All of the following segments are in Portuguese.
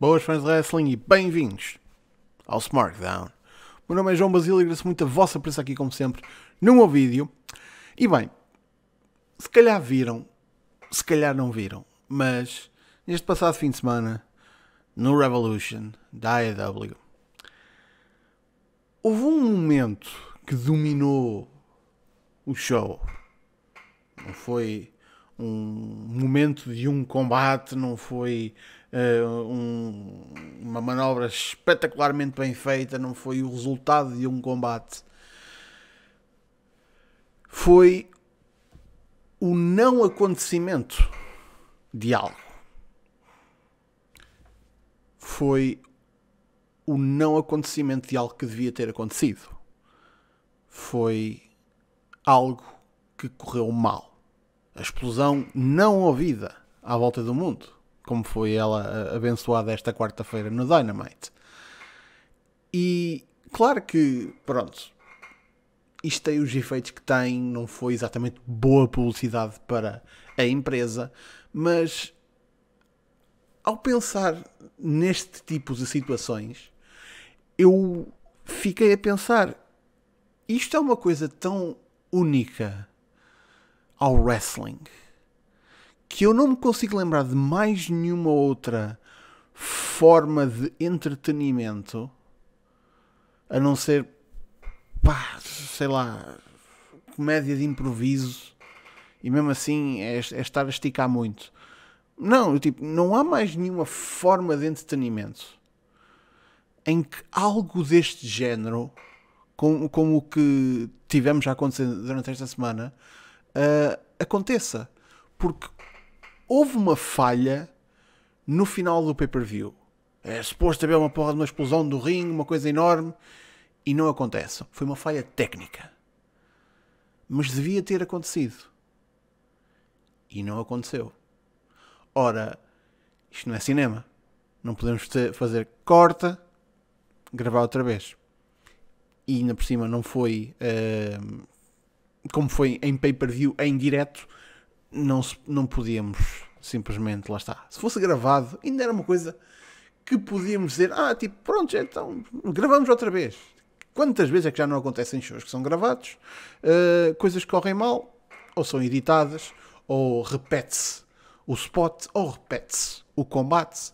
Boas fãs de wrestling e bem-vindos ao SmartDown. Meu nome é João Basílio e agradeço muito a vossa presença aqui, como sempre, no meu vídeo. E bem, se calhar viram, se calhar não viram, mas neste passado fim de semana, no Revolution da AEW, houve um momento que dominou o show. Não foi um momento de um combate, não foi uh, um, uma manobra espetacularmente bem feita, não foi o resultado de um combate. Foi o não acontecimento de algo. Foi o não acontecimento de algo que devia ter acontecido. Foi algo que correu mal a explosão não ouvida à volta do mundo, como foi ela eh, abençoada esta quarta-feira no Dynamite. E claro que, pronto, isto tem os efeitos que tem, não foi exatamente boa publicidade para a empresa, mas ao pensar neste tipo de situações, eu fiquei a pensar: isto é uma coisa tão única ao wrestling, que eu não me consigo lembrar de mais nenhuma outra forma de entretenimento a não ser pá, sei lá, comédia de improviso e mesmo assim é, é estar a esticar muito. Não, eu, tipo, não há mais nenhuma forma de entretenimento em que algo deste género, como, como o que tivemos a acontecer durante esta semana, uh, aconteça. Porque houve uma falha no final do pay-per-view. É suposto haver uma porra de uma explosão do ringue, uma coisa enorme, e não acontece. Foi uma falha técnica. Mas devia ter acontecido. E não aconteceu. Ora, isto não é cinema. Não podemos ter, fazer corta, gravar outra vez. E ainda por cima não foi uh, como foi em pay-per-view, em direto, não, se, não podíamos simplesmente, lá está. Se fosse gravado, ainda era uma coisa que podíamos dizer, ah, tipo, pronto, então gravamos outra vez. Quantas vezes é que já não acontecem shows que são gravados, uh, coisas que correm mal, ou são editadas, ou repete-se o spot, ou repete-se o combate,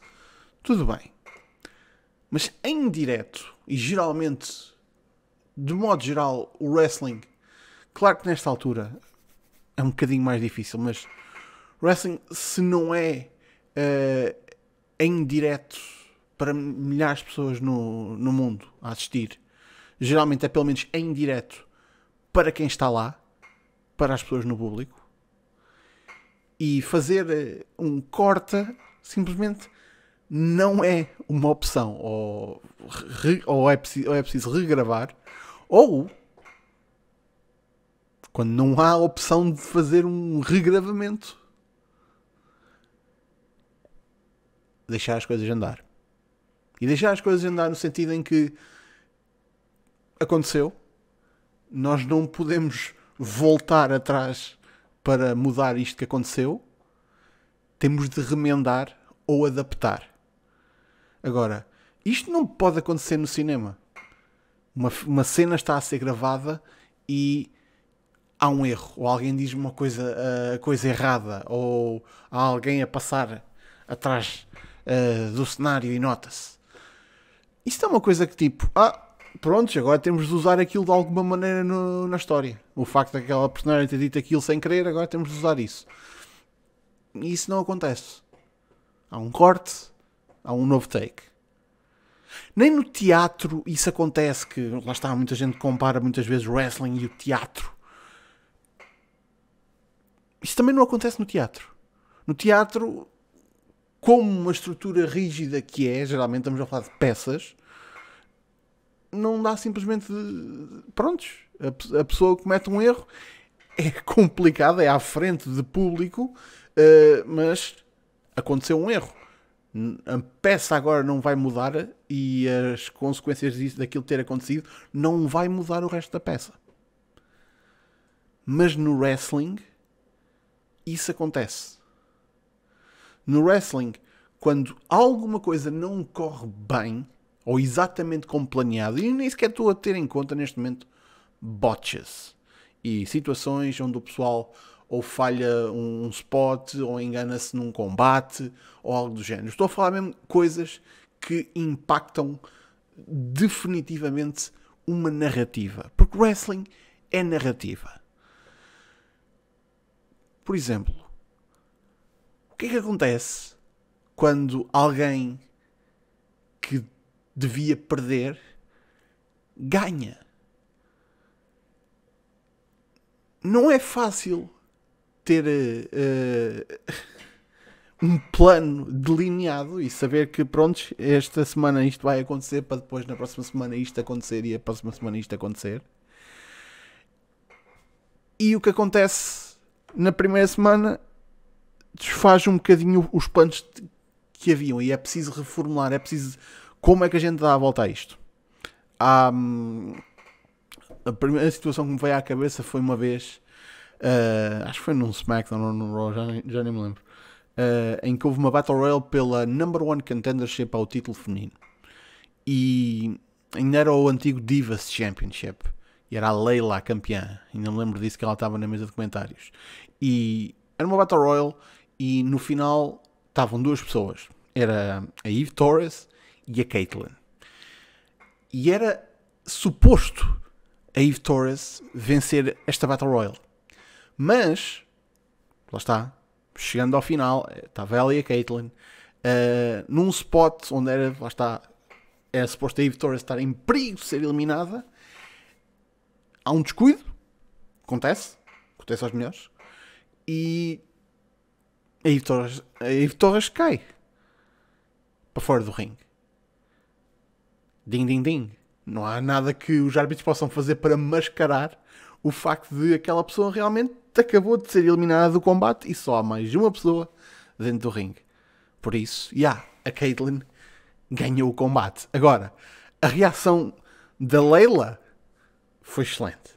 tudo bem. Mas em direto, e geralmente, de modo geral, o wrestling Claro que nesta altura é um bocadinho mais difícil, mas wrestling, se não é uh, em direto para milhares de pessoas no, no mundo a assistir, geralmente é pelo menos em direto para quem está lá, para as pessoas no público, e fazer eh, um corta simplesmente não é uma opção, ou, re, ou, é, preciso, ou é preciso regravar, ou quando não há opção de fazer um regravamento. Deixar as coisas andar. E deixar as coisas andar no sentido em que aconteceu, nós não podemos voltar atrás para mudar isto que aconteceu, temos de remendar ou adaptar. Agora, isto não pode acontecer no cinema. Uma, uma cena está a ser gravada e há um erro, ou alguém diz uma coisa, uh, coisa errada, ou há alguém a passar atrás uh, do cenário e nota-se. Isto é uma coisa que tipo, ah, pronto, agora temos de usar aquilo de alguma maneira no, na história. O facto daquela personagem ter dito aquilo sem querer, agora temos de usar isso. E isso não acontece. Há um corte, há um novo take. Nem no teatro isso acontece, que lá está, muita gente compara muitas vezes wrestling e o teatro isso também não acontece no teatro. No teatro, como uma estrutura rígida que é, geralmente estamos a falar de peças, não dá simplesmente. De... Prontos. A, pessoa comete um erro, é complicado, é à frente de público, eh, mas aconteceu um erro. A peça agora não vai mudar e as consequências disso, daquilo ter acontecido não vai mudar o resto da peça. Mas no wrestling isso acontece. No wrestling, quando alguma coisa não corre bem, ou exatamente como planeado, e nem sequer estou a ter em conta neste momento botches e situações onde o pessoal ou falha um spot, ou engana-se num combate, ou algo do género. Estou a falar mesmo coisas que impactam definitivamente uma narrativa. Porque wrestling é narrativa. Por exemplo, o que é que acontece quando alguém que devia perder ganha? Não é fácil ter uh, um plano delineado e saber que, pronto, esta semana isto vai acontecer, para depois na próxima semana isto acontecer e a próxima semana isto acontecer. E o que acontece na primeira semana desfaz um bocadinho os planos que haviam e é preciso reformular, é preciso como é que a gente dá a volta a isto. Há, hum, a primeira situação que me veio à cabeça foi uma vez, uh, acho que foi num SmackDown ou num Raw, já, nem, já nem me lembro, uh, em que houve uma Battle Royale pela number one contendership ao título feminino. E ainda era o antigo Divas Championship. E era a Leila a campeã. Ainda me lembro disso que ela estava na mesa de comentários. E era uma Battle Royal e no final estavam duas pessoas. Era a Eve Torres e a Caitlyn. E era suposto a Eve Torres vencer esta Battle Royal. Mas, lá está, chegando ao final, eh, estava ela e a Caitlyn, uh, num spot onde era, lá está, era suposto a Eve Torres estar em perigo de ser eliminada, há um descuido, acontece, acontece aos melhores, e a Ivo Torres, a Ivo Torres cai para fora do ringue. Ding, ding, ding. Não há nada que os árbitros possam fazer para mascarar o facto de aquela pessoa realmente acabou de ser eliminada do combate e só há mais uma pessoa dentro do ringue. Por isso, já, yeah, a Caitlyn ganhou o combate. Agora, a reação da Leila foi excelente.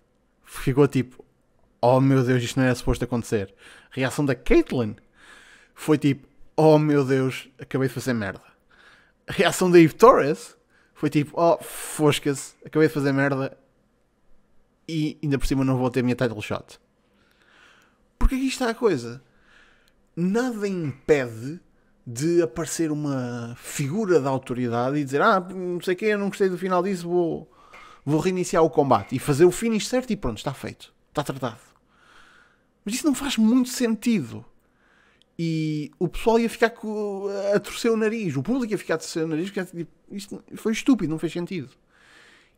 Ficou tipo, oh meu Deus, isto não era suposto acontecer. A reação da Caitlyn foi tipo, oh meu Deus, acabei de fazer merda. A reação da Eve Torres foi tipo, oh fosca-se, acabei de fazer merda e ainda por cima não vou ter a minha title shot. Porque aqui está a coisa. Nada impede de aparecer uma figura da autoridade e dizer, ah, não sei o que, eu não gostei do final disso, vou vou reiniciar o combate e fazer o finish certo e pronto, está feito. Está tratado. Mas isso não faz muito sentido. E o pessoal ia ficar a torcer o nariz, o público ia ficar a torcer o nariz, porque é tipo, isto foi estúpido, não fez sentido.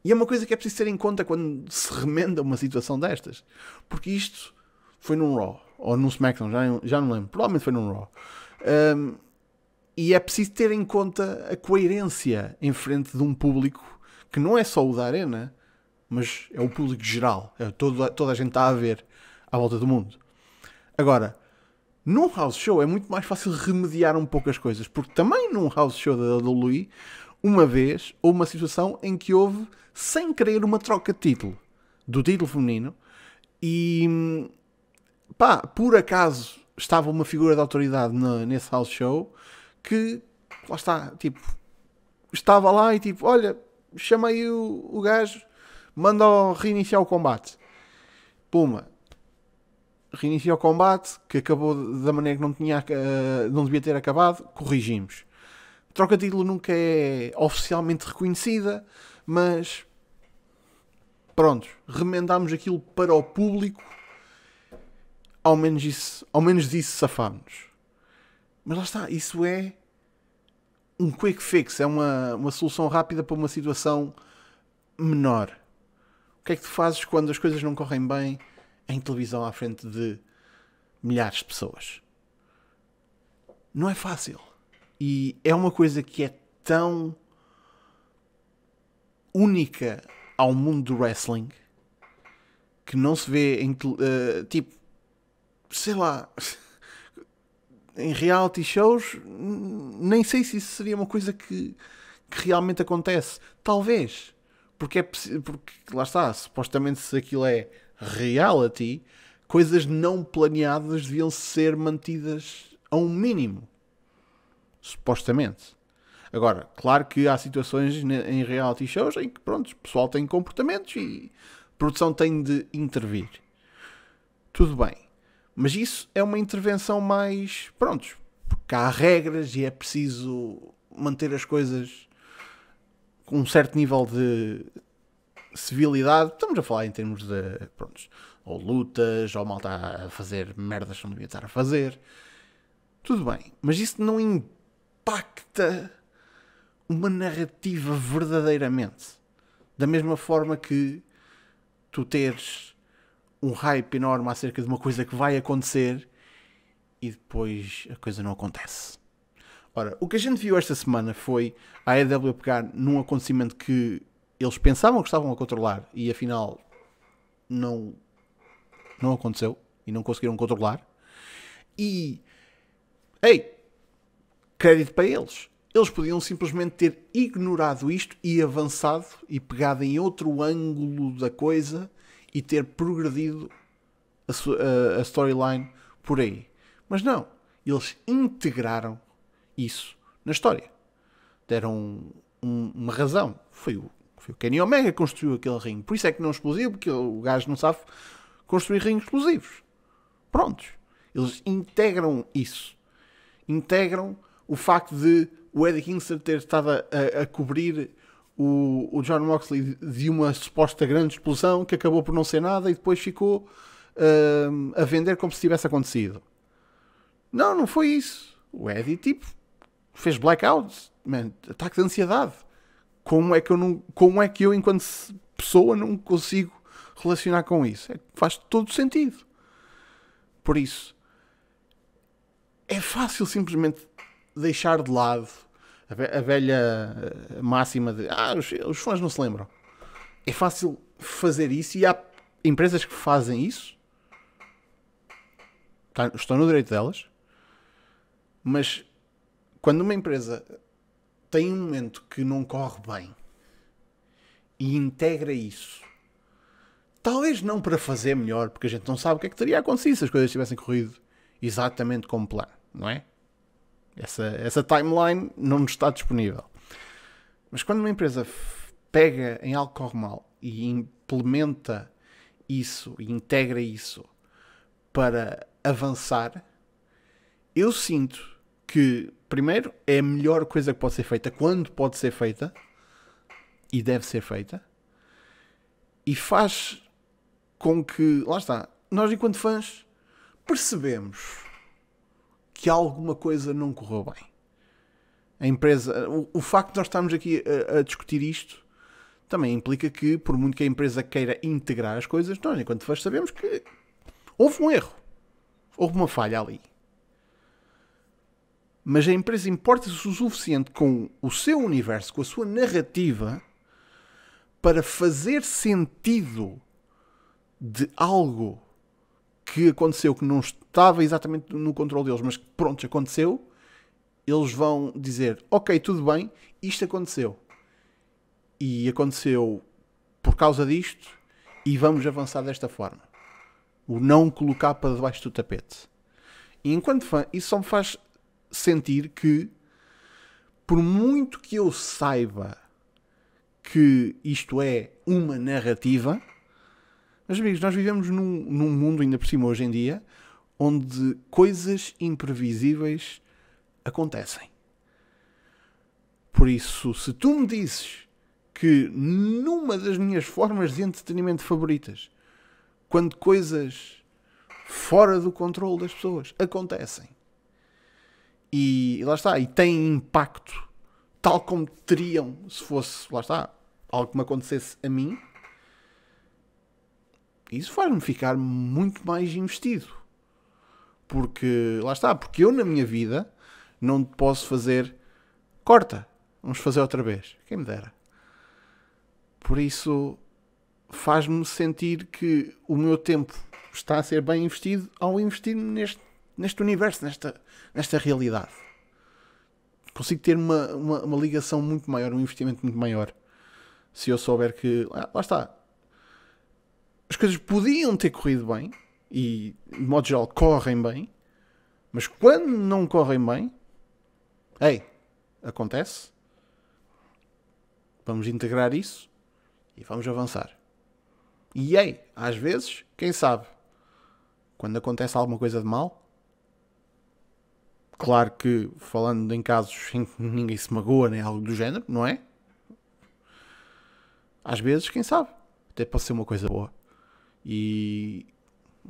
E é uma coisa que é preciso ter em conta quando se remenda uma situação destas. Porque isto foi num Raw, ou num SmackDown, já, já não lembro, provavelmente foi num Raw. Um, e é preciso ter em conta a coerência em frente de um público que não é só o da Arena, mas é o público geral. É todo, toda a gente está a ver à volta do mundo. Agora, num house show é muito mais fácil remediar um pouco as coisas, porque também num house show da WWE, uma vez houve uma situação em que houve, sem querer, uma troca de título, do título feminino, e pá, por acaso estava uma figura de autoridade na, nesse house show que, lá está, tipo, estava lá e tipo, olha, chama aí o, o gajo, manda reiniciar o combate. Puma, reiniciar o combate, que acabou da maneira que não, tinha, uh, não devia ter acabado, corrigimos. A troca de título nunca é oficialmente reconhecida, mas pronto, remendámos aquilo para o público, ao menos, disso, ao menos disso safámos. Mas lá está, isso é um quick fix, é uma, uma solução rápida para uma situação menor. O que é que tu fazes quando as coisas não correm bem em televisão à frente de milhares de pessoas? Não é fácil. E é uma coisa que é tão única ao mundo do wrestling que não se vê em. Uh, tipo, sei lá. em reality shows, nem sei se isso seria uma coisa que, que realmente acontece. Talvez. Porque é porque lá está, supostamente se aquilo é reality, coisas não planeadas deviam ser mantidas a um mínimo. Supostamente. Agora, claro que há situações em reality shows em que pronto, o pessoal tem comportamentos e a produção tem de intervir. Tudo bem. Mas isso é uma intervenção mais. Prontos, porque há regras e é preciso manter as coisas com um certo nível de civilidade. Estamos a falar em termos de. Prontos, ou lutas, ou malta a fazer merdas que não devia estar a fazer. Tudo bem, mas isso não impacta uma narrativa verdadeiramente. Da mesma forma que tu teres um hype enorme acerca de uma coisa que vai acontecer e depois a coisa não acontece. Ora, o que a gente viu esta semana foi a AEW pegar num acontecimento que eles pensavam que estavam a controlar e afinal não, não aconteceu e não conseguiram controlar. E, ei, crédito para eles. Eles podiam simplesmente ter ignorado isto e avançado e pegado em outro ângulo da coisa e ter progredido a, a, a storyline por aí. Mas não, eles integraram isso na história. Deram um, um, uma razão. Foi o, foi o Kenny Omega que construiu aquele ringue. Por isso é que não é explosivo, porque o gajo não sabe construir rings explosivos. Prontos. Eles integram isso. Integram o facto de o Eddie Kingston ter estado a, a, a cobrir o, o John Moxley de uma suposta grande explosão que acabou por não ser nada e depois ficou uh, a vender como se tivesse acontecido. Não, não foi isso. O Eddie, tipo, fez blackout man, ataque de ansiedade. Como é que eu, não, como é que eu enquanto pessoa, não consigo relacionar com isso? É, faz todo sentido. Por isso, é fácil simplesmente deixar de lado a velha eh, máxima de ah, os, os fãs não se lembram. É fácil fazer isso e há empresas que fazem isso. Tá, estão no direito delas. Mas quando uma empresa tem um momento que não corre bem e integra isso, talvez não para fazer melhor, porque a gente não sabe o que é que teria acontecido se as coisas tivessem corrido exatamente como plano, não é? Essa, essa timeline não nos está disponível. Mas quando uma empresa pega em algo corre mal e implementa isso e integra isso para avançar, eu sinto que, primeiro, é a melhor coisa que pode ser feita quando pode ser feita e deve ser feita e faz com que, lá está, nós enquanto fãs percebemos que alguma coisa não correu bem. A empresa, o, o facto de nós estarmos aqui a, a, discutir isto também implica que, por muito que a empresa queira integrar as coisas, nós, enquanto faz, sabemos que houve um erro, houve uma falha ali. Mas a empresa importa-se o suficiente com o seu universo, com a sua narrativa, para fazer sentido de algo que aconteceu que não estava exatamente no controle deles, mas que pronto, aconteceu, eles vão dizer: Ok, tudo bem, isto aconteceu. E aconteceu por causa disto, e vamos avançar desta forma. O não colocar para debaixo do tapete. E enquanto fã, isso só me faz sentir que, por muito que eu saiba que isto é uma narrativa, mas, amigos, nós vivemos num, num mundo, ainda por cima hoje em dia, onde coisas imprevisíveis acontecem. Por isso, se tu me dizes que numa das minhas formas de entretenimento favoritas, quando coisas fora do controle das pessoas acontecem e, e lá está, e têm impacto tal como teriam se fosse, lá está, algo que me acontecesse a mim, isso faz-me ficar muito mais investido. Porque, lá está, porque eu na minha vida não posso fazer corta, vamos fazer outra vez. Quem me dera. Por isso, faz-me sentir que o meu tempo está a ser bem investido ao investir-me neste, neste universo, nesta, nesta realidade. Consigo ter uma, uma, uma ligação muito maior, um investimento muito maior. Se eu souber que. lá está coisas podiam ter corrido bem e, de modo geral, correm bem, mas quando não correm bem, ei, acontece. Vamos integrar isso e vamos avançar. E ei, às vezes, quem sabe, quando acontece alguma coisa de mal, claro que falando em casos em que ninguém se magoa nem algo do género, não é? Às vezes, quem sabe, até pode ser uma coisa boa. E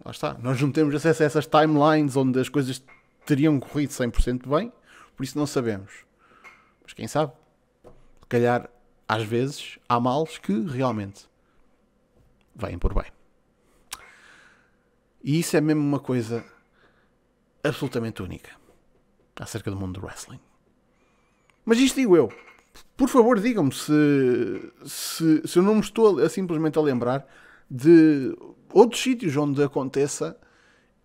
lá está, nós não temos acesso a essas timelines onde as coisas teriam corrido 100% bem, por isso não sabemos. Mas quem sabe? Se calhar, às vezes, há males que realmente vêm por bem. E isso é mesmo uma coisa absolutamente única acerca do mundo do wrestling. Mas isto digo eu. Por favor, digam-me se, se, se eu não me estou a, simplesmente a lembrar de outros sítios onde aconteça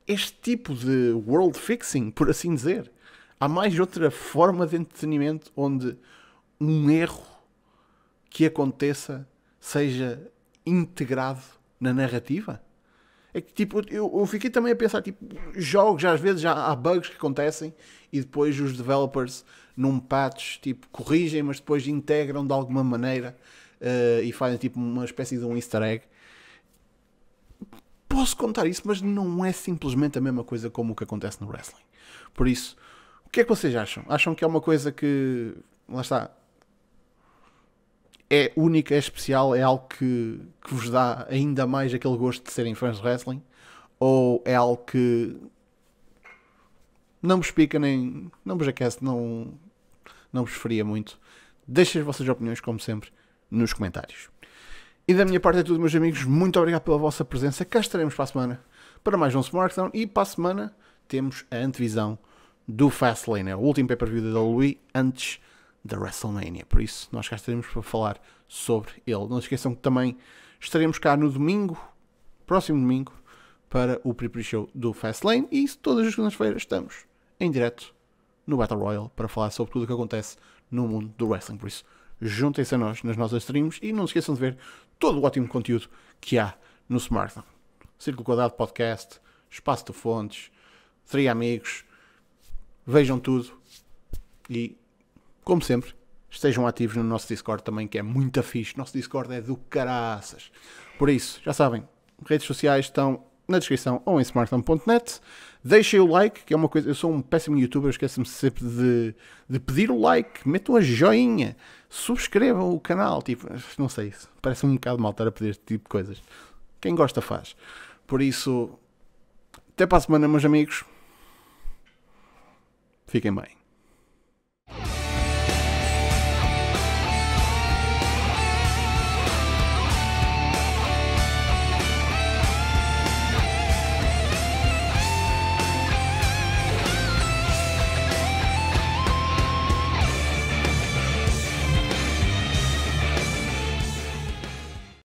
este tipo de world fixing, por assim dizer. Há mais outra forma de entretenimento onde um erro que aconteça seja integrado na narrativa? É que tipo, eu, eu fiquei também a pensar, tipo, jogos às vezes já há bugs que acontecem e depois os developers num patch tipo corrigem, mas depois integram de alguma maneira uh, e fazem tipo uma espécie de um easter egg posso contar isso, mas não é simplesmente a mesma coisa como o que acontece no wrestling. Por isso, o que é que vocês acham? Acham que é uma coisa que. Lá está. É única, é especial, é algo que, que vos dá ainda mais aquele gosto de serem fãs de wrestling? Ou é algo que não vos pica nem. não vos aquece, não, não vos feria muito. Deixem as vossas opiniões, como sempre, nos comentários. E da minha parte é tudo, meus amigos. Muito obrigado pela vossa presença. Cá estaremos para a semana para mais um Smartdown. E para a semana temos a antevisão do Fastlane, é o último pay-per-view da WWE antes da WrestleMania. Por isso, nós cá estaremos para falar sobre ele. Não se esqueçam que também estaremos cá no domingo, próximo domingo, para o pre-pre show do Fastlane. E todas as segundas-feiras estamos em direto no Battle Royale para falar sobre tudo o que acontece no mundo do wrestling. Por isso, juntem-se a nós nas nossas streams e não se esqueçam de ver todo o ótimo conteúdo que há no smartphone. Círculo Quadrado Podcast, Espaço de Fontes, Seria Amigos. Vejam tudo e, como sempre, estejam ativos no nosso Discord também, que é muito fixe. Nosso Discord é do caraças. Por isso, já sabem, redes sociais estão na descrição ou em smartphone.net. Deixem o like, que é uma coisa. Eu sou um péssimo youtuber, esqueço-me sempre de, de, pedir o like, metam a joinha, subscrevam o canal. Tipo, não sei, parece um bocado mal estar a pedir este tipo de coisas. Quem gosta faz. Por isso, até para a semana, meus amigos. Fiquem bem.